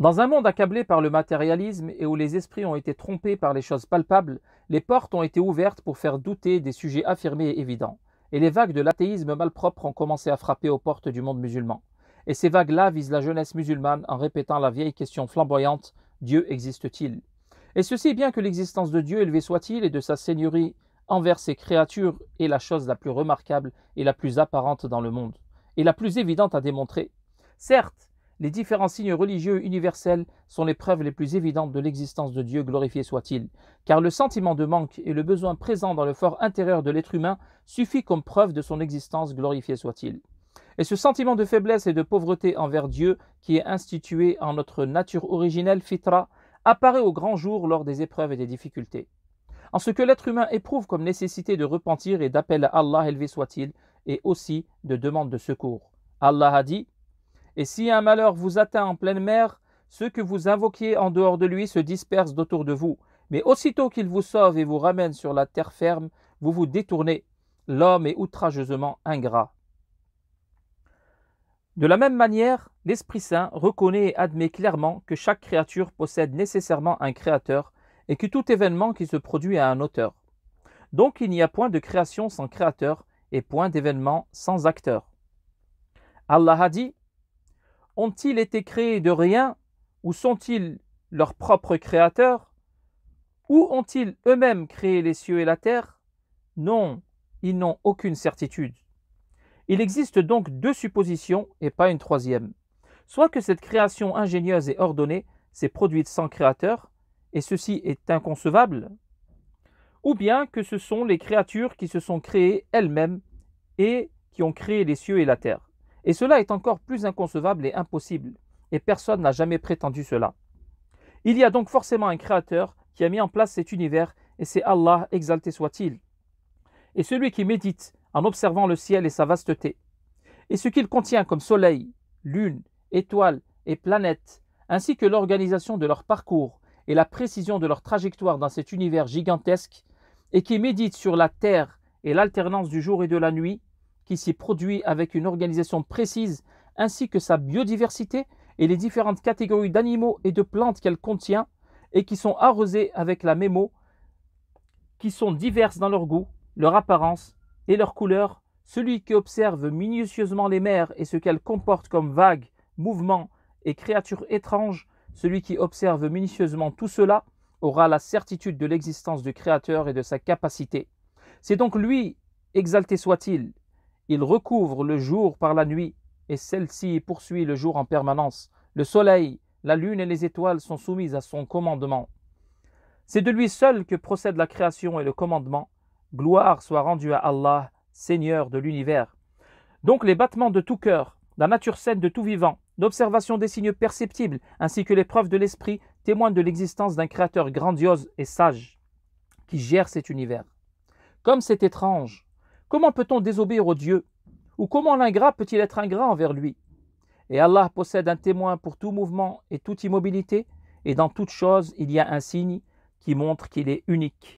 Dans un monde accablé par le matérialisme et où les esprits ont été trompés par les choses palpables, les portes ont été ouvertes pour faire douter des sujets affirmés et évidents, et les vagues de l'athéisme malpropre ont commencé à frapper aux portes du monde musulman. Et ces vagues-là visent la jeunesse musulmane en répétant la vieille question flamboyante Dieu existe-t-il Et ceci bien que l'existence de Dieu élevé soit-il et de sa seigneurie envers ses créatures est la chose la plus remarquable et la plus apparente dans le monde, et la plus évidente à démontrer. Certes, les différents signes religieux universels sont les preuves les plus évidentes de l'existence de Dieu, glorifié soit-il, car le sentiment de manque et le besoin présent dans le fort intérieur de l'être humain suffit comme preuve de son existence, glorifié soit-il. Et ce sentiment de faiblesse et de pauvreté envers Dieu, qui est institué en notre nature originelle, fitra, apparaît au grand jour lors des épreuves et des difficultés. En ce que l'être humain éprouve comme nécessité de repentir et d'appel à Allah élevé soit-il, et aussi de demande de secours. Allah a dit et si un malheur vous atteint en pleine mer, ceux que vous invoquiez en dehors de lui se dispersent autour de vous. Mais aussitôt qu'il vous sauve et vous ramène sur la terre ferme, vous vous détournez. L'homme est outrageusement ingrat. De la même manière, l'Esprit Saint reconnaît et admet clairement que chaque créature possède nécessairement un créateur et que tout événement qui se produit a un auteur. Donc il n'y a point de création sans créateur et point d'événement sans acteur. Allah a dit ont-ils été créés de rien ou sont-ils leurs propres créateurs Ou ont-ils eux-mêmes créé les cieux et la terre Non, ils n'ont aucune certitude. Il existe donc deux suppositions et pas une troisième. Soit que cette création ingénieuse et ordonnée s'est produite sans créateur, et ceci est inconcevable, ou bien que ce sont les créatures qui se sont créées elles-mêmes et qui ont créé les cieux et la terre. Et cela est encore plus inconcevable et impossible, et personne n'a jamais prétendu cela. Il y a donc forcément un créateur qui a mis en place cet univers, et c'est Allah, exalté soit-il. Et celui qui médite en observant le ciel et sa vasteté, et ce qu'il contient comme soleil, lune, étoiles et planètes, ainsi que l'organisation de leur parcours et la précision de leur trajectoire dans cet univers gigantesque, et qui médite sur la terre et l'alternance du jour et de la nuit, qui s'y produit avec une organisation précise ainsi que sa biodiversité et les différentes catégories d'animaux et de plantes qu'elle contient et qui sont arrosées avec la mémo, qui sont diverses dans leur goût, leur apparence et leur couleur. Celui qui observe minutieusement les mers et ce qu'elles comportent comme vagues, mouvements et créatures étranges, celui qui observe minutieusement tout cela aura la certitude de l'existence du Créateur et de sa capacité. C'est donc lui, exalté soit-il, il recouvre le jour par la nuit, et celle-ci poursuit le jour en permanence. Le soleil, la lune et les étoiles sont soumises à son commandement. C'est de lui seul que procède la création et le commandement. Gloire soit rendue à Allah, Seigneur de l'univers. Donc les battements de tout cœur, la nature saine de tout vivant, l'observation des signes perceptibles, ainsi que les preuves de l'esprit, témoignent de l'existence d'un Créateur grandiose et sage qui gère cet univers. Comme c'est étrange Comment peut-on désobéir au Dieu Ou comment l'ingrat peut-il être ingrat envers lui Et Allah possède un témoin pour tout mouvement et toute immobilité, et dans toute chose il y a un signe qui montre qu'il est unique.